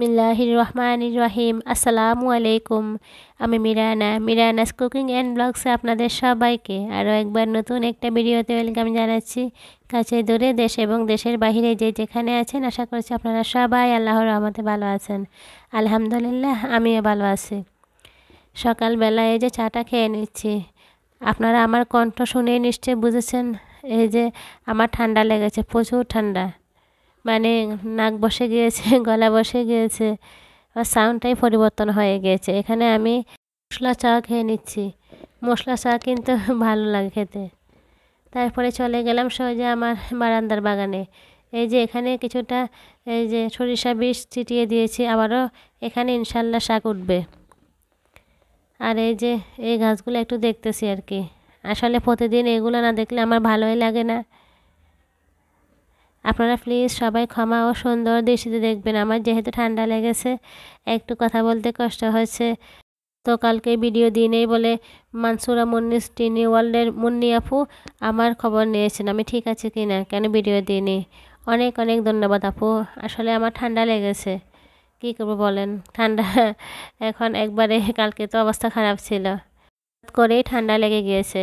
বিসমিল্লাহির রহমানির রহিম আসসালামু আলাইকুম আমি মিরানা মিরানাস কুকিং অ্যান্ড ব্লগসে আপনাদের সবাইকে আরও একবার নতুন একটা ভিডিওতে ওয়েলকাম জানাচ্ছি কাছে দূরে দেশ এবং দেশের বাহিরে যে যেখানে আছেন আশা করছি আপনারা সবাই আল্লাহর রহমতে ভালো আছেন আলহামদুলিল্লাহ আমিও ভালো আছি সকালবেলায় যে চাটা খেয়ে নিচ্ছি আপনারা আমার কণ্ঠ শুনেই নিশ্চয়ই বুঝেছেন এই যে আমার ঠান্ডা লেগেছে প্রচুর ঠান্ডা মানে নাক বসে গিয়েছে গলা বসে গিয়েছে আর সাউন্ডটাই পরিবর্তন হয়ে গিয়েছে এখানে আমি মশলা চা খেয়ে নিচ্ছি মশলা চা কিন্তু ভালো লাগে খেতে তারপরে চলে গেলাম সহজে আমার বারান্দার বাগানে এই যে এখানে কিছুটা এই যে সরিষা বিষ ছিটিয়ে দিয়েছি আবারও এখানে ইনশাল্লাহ শাক উঠবে আর এই যে এই গাছগুলো একটু দেখতেছি আর কি আসলে প্রতিদিন এগুলো না দেখলে আমার ভালোই লাগে না আপনারা প্লিজ সবাই ক্ষমা ও সুন্দর দৃষ্টিতে দেখবেন আমার যেহেতু ঠান্ডা লেগেছে একটু কথা বলতে কষ্ট হয়েছে তো কালকে ভিডিও দিই নেই বলে মানসুরা মুন্নিস টিনি ওয়ার্ল্ডের মুন্নি আপু আমার খবর নিয়েছেন আমি ঠিক আছে কি না কেন ভিডিও দিইনি অনেক অনেক ধন্যবাদ আপু আসলে আমার ঠান্ডা লেগেছে কি করবো বলেন ঠান্ডা এখন একবারে কালকে তো অবস্থা খারাপ ছিল করেই ঠান্ডা লেগে গিয়েছে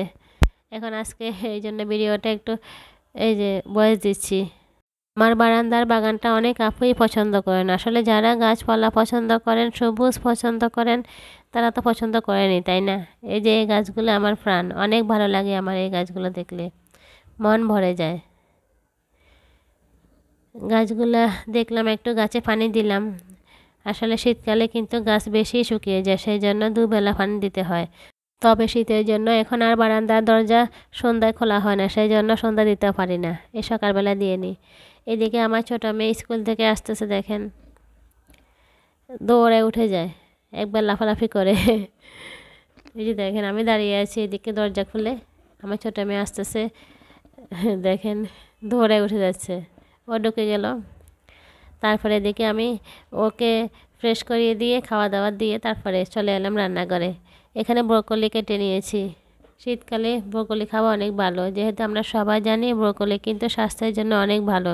এখন আজকে এই জন্য ভিডিওটা একটু এই যে বয়স দিচ্ছি আমার বারান্দার বাগানটা অনেক আপুই পছন্দ করেন আসলে যারা গাছপালা পছন্দ করেন সবুজ পছন্দ করেন তারা তো পছন্দ করেনি তাই না এই যে এই গাছগুলো আমার প্রাণ অনেক ভালো লাগে আমার এই গাছগুলো দেখলে মন ভরে যায় গাছগুলো দেখলাম একটু গাছে পানি দিলাম আসলে শীতকালে কিন্তু গাছ বেশি শুকিয়ে যায় সেই জন্য দুবেলা পানি দিতে হয় তবে শীতের জন্য এখন আর বারান্দার দরজা সন্ধ্যায় খোলা হয় না সেই জন্য সন্ধ্যা দিতে পারি না এ সকালবেলা দিয়ে নিই এদিকে আমার ছোটো মেয়ে স্কুল থেকে আসতেছে দেখেন দৌড়ে উঠে যায় একবার লাফালাফি করে এই যে দেখেন আমি দাঁড়িয়ে আছি এদিকে দরজা খুলে আমার ছোটো মেয়ে আসতেছে দেখেন দৌড়ে উঠে যাচ্ছে ও ঢুকে গেল তারপরে এদিকে আমি ওকে ফ্রেশ করিয়ে দিয়ে খাওয়া দাওয়া দিয়ে তারপরে চলে এলাম রান্নাঘরে এখানে ব্রকলি কেটে নিয়েছি শীতকালে ব্রকলি খাওয়া অনেক ভালো যেহেতু আমরা সবাই জানি ব্রকলি কিন্তু স্বাস্থ্যের জন্য অনেক ভালো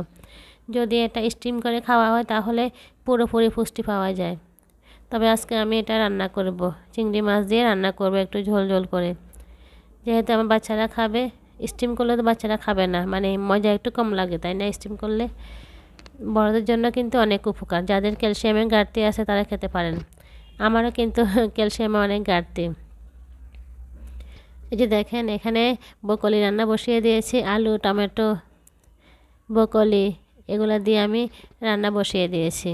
যদি এটা স্টিম করে খাওয়া হয় তাহলে পুরোপুরি পুষ্টি পাওয়া যায় তবে আজকে আমি এটা রান্না করব চিংড়ি মাছ দিয়ে রান্না করব একটু ঝোল ঝোল করে যেহেতু আমার বাচ্চারা খাবে স্টিম করলে তো বাচ্চারা খাবে না মানে মজা একটু কম লাগে তাই না স্টিম করলে বড়দের জন্য কিন্তু অনেক উপকার যাদের ক্যালসিয়ামের ঘাটতি আছে তারা খেতে পারেন আমারও কিন্তু ক্যালসিয়ামে অনেক ঘাটতি এই যে দেখেন এখানে বকলি রান্না বসিয়ে দিয়েছি আলু টমেটো বকলি এগুলো দিয়ে আমি রান্না বসিয়ে দিয়েছি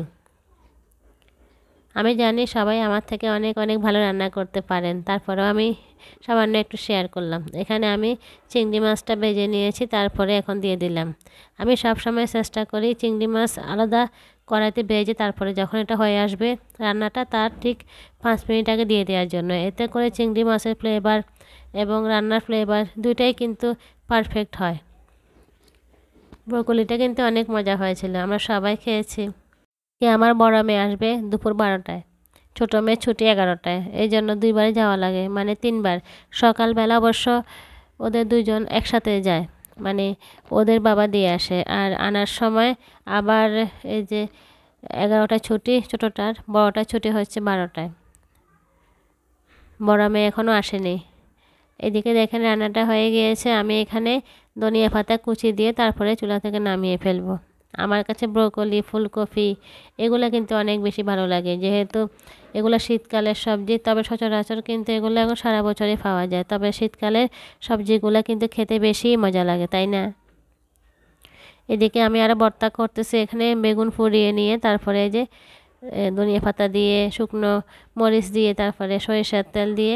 আমি জানি সবাই আমার থেকে অনেক অনেক ভালো রান্না করতে পারেন তারপরেও আমি সামান্য একটু শেয়ার করলাম এখানে আমি চিংড়ি মাছটা বেজে নিয়েছি তারপরে এখন দিয়ে দিলাম আমি সব সময় চেষ্টা করি চিংড়ি মাছ আলাদা কড়াইতে ভেজে তারপরে যখন এটা হয়ে আসবে রান্নাটা তার ঠিক পাঁচ মিনিট আগে দিয়ে দেওয়ার জন্য এতে করে চিংড়ি মাছের ফ্লেভার এবং রান্নার ফ্লেভার দুইটাই কিন্তু পারফেক্ট হয় ব্রকলিটা কিন্তু অনেক মজা হয়েছিল আমরা সবাই খেয়েছি যে আমার বড় মেয়ে আসবে দুপুর বারোটায় ছোটো মেয়ে ছুটি এগারোটায় এই জন্য দুইবারই যাওয়া লাগে মানে তিনবার সকালবেলা অবশ্য ওদের দুজন একসাথে যায় মানে ওদের বাবা দিয়ে আসে আর আনার সময় আবার এই যে এগারোটায় ছুটি ছোটোটার বড়োটার ছুটি হচ্ছে বারোটায় বড় মেয়ে এখনও আসেনি এদিকে দেখেন রান্নাটা হয়ে গিয়েছে আমি এখানে ধনিয়া পাতা কুচি দিয়ে তারপরে চুলা থেকে নামিয়ে ফেলবো আমার কাছে ব্রোকলি ফুলকপি এগুলো কিন্তু অনেক বেশি ভালো লাগে যেহেতু এগুলো শীতকালের সবজি তবে সচরাচর কিন্তু এগুলো এখন সারা বছরই পাওয়া যায় তবে শীতকালের সবজিগুলো কিন্তু খেতে বেশি মজা লাগে তাই না এদিকে আমি আরও বর্তা করতেছি এখানে বেগুন ফুরিয়ে নিয়ে তারপরে যে ধনিয়া পাতা দিয়ে শুকনো মরিচ দিয়ে তারপরে সরিষার তেল দিয়ে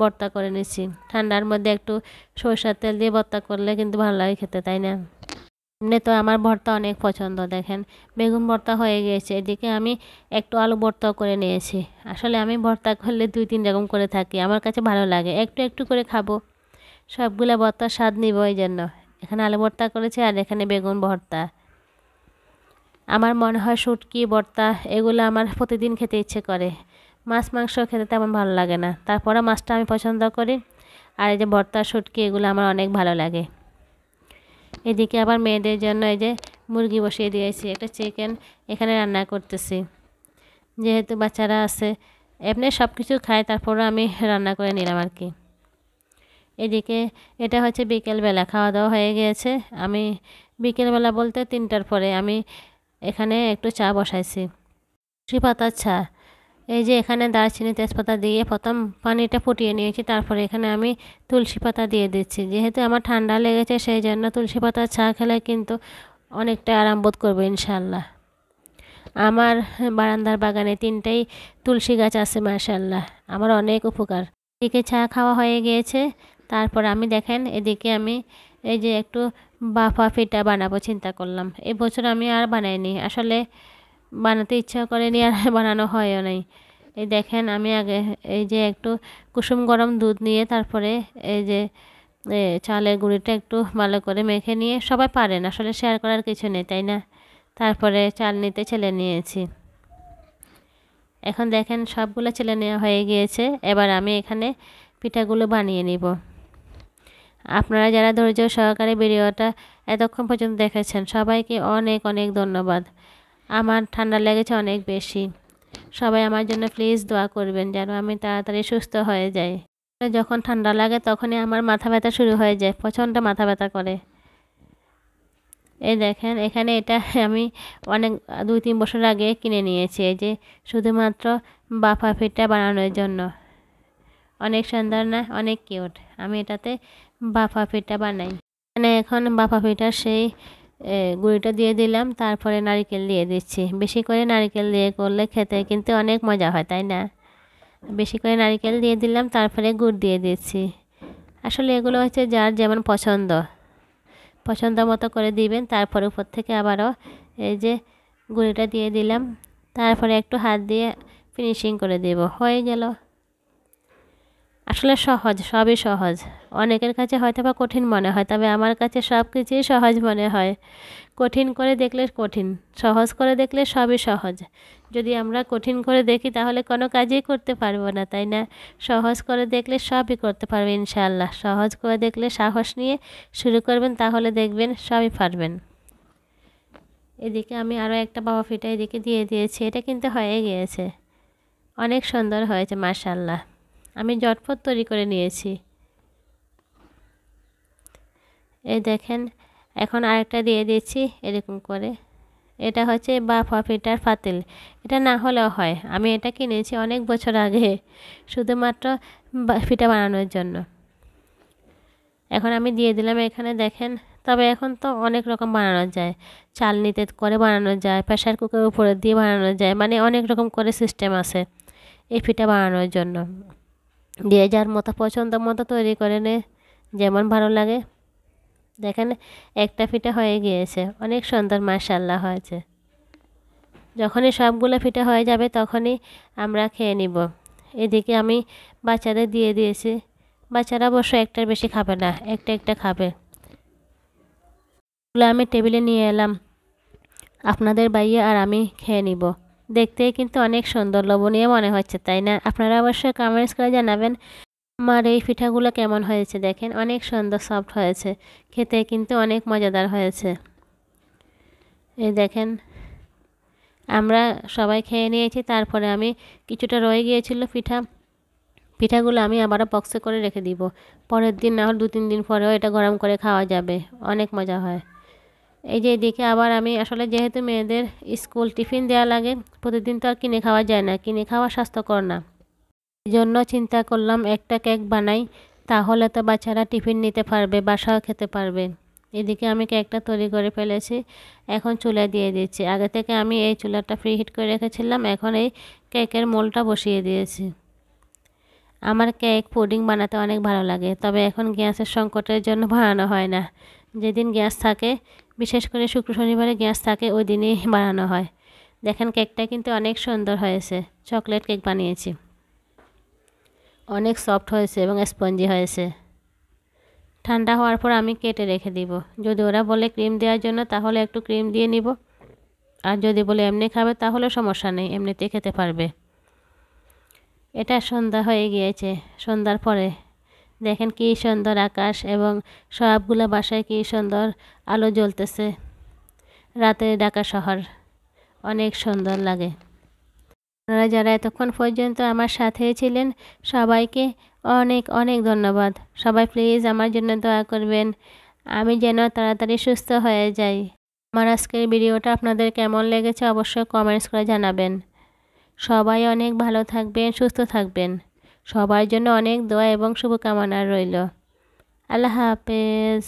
বর্তা করে নিচ্ছি ঠান্ডার মধ্যে একটু সরিষার তেল দিয়ে বর্তা করলে কিন্তু ভালো লাগে খেতে তাই না এমনি তো আমার ভর্তা অনেক পছন্দ দেখেন বেগুন ভর্তা হয়ে গিয়েছে এদিকে আমি একটু আলু ভর্তাও করে নিয়েছি আসলে আমি ভর্তা করলে দুই তিন রকম করে থাকি আমার কাছে ভালো লাগে একটু একটু করে খাবো সবগুলো ভর্তার স্বাদ নিব ওই জন্য এখানে আলু ভর্তা করেছি আর এখানে বেগুন ভর্তা আমার মনে হয় শুটকি বর্তা এগুলো আমার প্রতিদিন খেতে ইচ্ছে করে মাছ মাংস খেতে তেমন ভালো লাগে না তারপরে মাছটা আমি পছন্দ করি আর এই যে বর্তা শুটকি এগুলো আমার অনেক ভালো লাগে এদিকে আবার মেয়েদের জন্য এই যে মুরগি বসিয়ে দিয়েছি একটা চিকেন এখানে রান্না করতেছি যেহেতু বাচ্চারা আছে এমনি সব কিছু খায় তারপরে আমি রান্না করে নিলাম আর কি এদিকে এটা হচ্ছে বিকেলবেলা খাওয়া দাওয়া হয়ে গিয়েছে আমি বিকেলবেলা বলতে তিনটার পরে আমি এখানে একটু চা বসাইছি তুলসী পাতার চা এই যে এখানে দারচিনি তেজপাতা দিয়ে প্রথম পানিটা ফুটিয়ে নিয়েছি তারপরে এখানে আমি তুলসী পাতা দিয়ে দিচ্ছি যেহেতু আমার ঠান্ডা লেগেছে সেই জন্য তুলসী পাতার চা খেলে কিন্তু অনেকটা আরাম বোধ করবে ইনশাল্লাহ আমার বারান্দার বাগানে তিনটাই তুলসী গাছ আছে মার্শাল্লাহ আমার অনেক উপকার এদিকে চা খাওয়া হয়ে গিয়েছে তারপর আমি দেখেন এদিকে আমি এই যে একটু বাফা ফিটা বানাবো চিন্তা করলাম এই বছর আমি আর বানাইনি আসলে বানাতে ইচ্ছা করেনি আর বানানো হয়ও নাই এই দেখেন আমি আগে এই যে একটু কুসুম গরম দুধ নিয়ে তারপরে এই যে চালের গুঁড়িটা একটু ভালো করে মেখে নিয়ে সবাই পারেন আসলে শেয়ার করার কিছু নেই তাই না তারপরে চাল নিতে ছেলে নিয়েছি এখন দেখেন সবগুলো ছেলে নেওয়া হয়ে গিয়েছে এবার আমি এখানে পিঠাগুলো বানিয়ে নিব আপনারা যারা ধৈর্য সহকারে ভিডিওটা এতক্ষণ পর্যন্ত দেখেছেন সবাইকে অনেক অনেক ধন্যবাদ আমার ঠান্ডা লেগেছে অনেক বেশি সবাই আমার জন্য প্লিজ দোয়া করবেন যেন আমি তাড়াতাড়ি সুস্থ হয়ে যাই যখন ঠান্ডা লাগে তখনই আমার মাথা ব্যথা শুরু হয়ে যায় প্রচণ্ড মাথা ব্যথা করে এই দেখেন এখানে এটা আমি অনেক দুই তিন বছর আগে কিনে নিয়েছি এই যে শুধুমাত্র বাফা ফিটটা বানানোর জন্য অনেক সুন্দর না অনেক কিউট আমি এটাতে বাফা পিঠা বানাই মানে এখন বাফা পিঠা সেই গুঁড়িটা দিয়ে দিলাম তারপরে নারিকেল দিয়ে দিচ্ছি বেশি করে নারিকেল দিয়ে করলে খেতে কিন্তু অনেক মজা হয় তাই না বেশি করে নারিকেল দিয়ে দিলাম তারপরে গুড় দিয়ে দিচ্ছি আসলে এগুলো হচ্ছে যার যেমন পছন্দ পছন্দ মতো করে দিবেন তারপর উপর থেকে আবারও এই যে গুঁড়িটা দিয়ে দিলাম তারপরে একটু হাত দিয়ে ফিনিশিং করে দেব হয়ে গেল আসলে সহজ সবই সহজ অনেকের কাছে হয়তো বা কঠিন মনে হয় তবে আমার কাছে সব কিছুই সহজ মনে হয় কঠিন করে দেখলে কঠিন সহজ করে দেখলে সবই সহজ যদি আমরা কঠিন করে দেখি তাহলে কোনো কাজই করতে পারবো না তাই না সহজ করে দেখলে সবই করতে পারবে ইনশাআল্লাহ সহজ করে দেখলে সাহস নিয়ে শুরু করবেন তাহলে দেখবেন সবই পারবেন এদিকে আমি আরও একটা বাবা ফিটা এদিকে দিয়ে দিয়েছি এটা কিন্তু হয়ে গিয়েছে অনেক সুন্দর হয়েছে মার্শাল্লাহ আমি জটপট তৈরি করে নিয়েছি এই দেখেন এখন আরেকটা দিয়ে দিয়েছি এরকম করে এটা হচ্ছে বা ফিটার ফাতিল এটা না হলেও হয় আমি এটা কিনেছি অনেক বছর আগে শুধুমাত্র ফিটা বানানোর জন্য এখন আমি দিয়ে দিলাম এখানে দেখেন তবে এখন তো অনেক রকম বানানো যায় চালনিতে করে বানানো যায় প্রেশার কুকারের উপরে দিয়ে বানানো যায় মানে অনেক রকম করে সিস্টেম আছে এই ফিটা বানানোর জন্য দিয়ে যার মতো পছন্দ মতো তৈরি করে নে যেমন ভালো লাগে দেখেন একটা ফিটা হয়ে গিয়েছে অনেক সুন্দর মাসাল্লা হয়েছে যখনই সবগুলো ফিটা হয়ে যাবে তখনই আমরা খেয়ে নিব এদিকে আমি বাচ্চাদের দিয়ে দিয়েছি বাচ্চারা অবশ্য একটার বেশি খাবে না একটা একটা খাবে ওগুলো আমি টেবিলে নিয়ে এলাম আপনাদের বাইয়ে আর আমি খেয়ে নিব দেখতে কিন্তু অনেক সুন্দর লবণীয় মনে হচ্ছে তাই না আপনারা অবশ্যই কমেন্টস করে জানাবেন আমার এই পিঠাগুলো কেমন হয়েছে দেখেন অনেক সুন্দর সফট হয়েছে খেতে কিন্তু অনেক মজাদার হয়েছে এই দেখেন আমরা সবাই খেয়ে নিয়েছি তারপরে আমি কিছুটা রয়ে গিয়েছিল পিঠা পিঠাগুলো আমি আবারও বক্সে করে রেখে দিব পরের দিন না হলে দু তিন দিন পরেও এটা গরম করে খাওয়া যাবে অনেক মজা হয় এই যে এদিকে আবার আমি আসলে যেহেতু মেয়েদের স্কুল টিফিন দেওয়া লাগে প্রতিদিন তো আর কিনে খাওয়া যায় না কিনে খাওয়া স্বাস্থ্যকর না এই জন্য চিন্তা করলাম একটা কেক বানাই তাহলে তো বাচ্চারা টিফিন নিতে পারবে বাসাও খেতে পারবে এদিকে আমি কেকটা তৈরি করে ফেলেছি এখন চুলা দিয়ে দিচ্ছি আগে থেকে আমি এই চুলাটা ফ্রি হিট করে রেখেছিলাম এখন এই কেকের মোলটা বসিয়ে দিয়েছি আমার কেক পুডিং বানাতে অনেক ভালো লাগে তবে এখন গ্যাসের সংকটের জন্য বানানো হয় না যেদিন গ্যাস থাকে বিশেষ করে শুক্র শনিবারে গ্যাস থাকে ওই দিনই বানানো হয় দেখেন কেকটা কিন্তু অনেক সুন্দর হয়েছে চকলেট কেক বানিয়েছি অনেক সফট হয়েছে এবং স্পঞ্জি হয়েছে ঠান্ডা হওয়ার পর আমি কেটে রেখে দিব যদি ওরা বলে ক্রিম দেওয়ার জন্য তাহলে একটু ক্রিম দিয়ে নিব আর যদি বলে এমনি খাবে তাহলে সমস্যা নেই এমনিতে খেতে পারবে এটা সন্ধ্যা হয়ে গিয়েছে সন্ধ্যার পরে দেখেন কী সুন্দর আকাশ এবং সবগুলো বাসায় কী সুন্দর আলো জ্বলতেছে রাতে ঢাকা শহর অনেক সুন্দর লাগে আপনারা যারা এতক্ষণ পর্যন্ত আমার সাথে ছিলেন সবাইকে অনেক অনেক ধন্যবাদ সবাই প্লিজ আমার জন্য দয়া করবেন আমি যেন তাড়াতাড়ি সুস্থ হয়ে যাই আমার আজকের ভিডিওটা আপনাদের কেমন লেগেছে অবশ্যই কমেন্টস করে জানাবেন সবাই অনেক ভালো থাকবেন সুস্থ থাকবেন সবার জন্য অনেক দোয়া এবং শুভকামনা রইল আল্লাহ হাফেজ